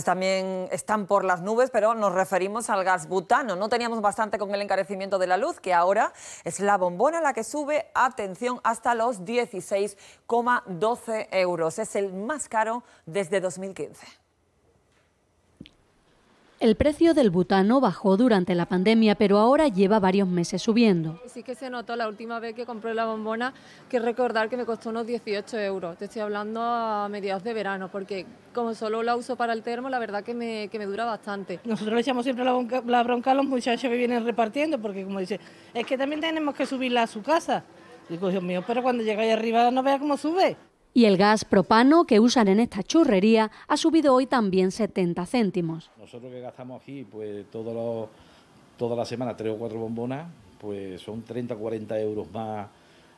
También están por las nubes, pero nos referimos al gas butano. No teníamos bastante con el encarecimiento de la luz, que ahora es la bombona la que sube, atención, hasta los 16,12 euros. Es el más caro desde 2015. El precio del butano bajó durante la pandemia, pero ahora lleva varios meses subiendo. Sí que se notó la última vez que compré la bombona, que recordar que me costó unos 18 euros. Te estoy hablando a mediados de verano, porque como solo la uso para el termo, la verdad que me, dura bastante. Nosotros le echamos siempre la bronca, a los muchachos que vienen repartiendo, porque como dice, es que también tenemos que subirla a su casa. Digo, Dios mío, pero cuando llega ahí arriba no vea cómo sube. Y el gas propano que usan en esta churrería ha subido hoy también 70 céntimos. Nosotros que gastamos aquí pues todos los, toda la semana tres o cuatro bombonas, pues son 30 o 40 euros más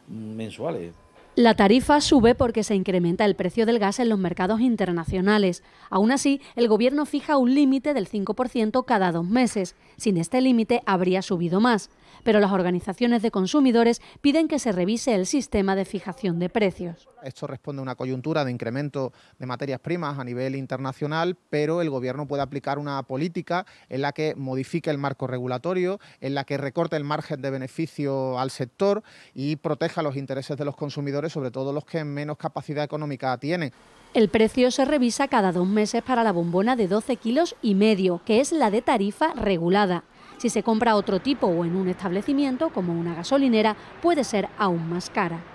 mensuales. La tarifa sube porque se incrementa el precio del gas en los mercados internacionales. Aún así, el Gobierno fija un límite del 5% cada dos meses. Sin este límite habría subido más. Pero las organizaciones de consumidores piden que se revise el sistema de fijación de precios. Esto responde a una coyuntura de incremento de materias primas a nivel internacional, pero el Gobierno puede aplicar una política en la que modifique el marco regulatorio, en la que recorte el margen de beneficio al sector y proteja los intereses de los consumidores sobre todo los que menos capacidad económica tienen. El precio se revisa cada dos meses para la bombona de 12 kilos y medio, que es la de tarifa regulada. Si se compra otro tipo o en un establecimiento, como una gasolinera, puede ser aún más cara.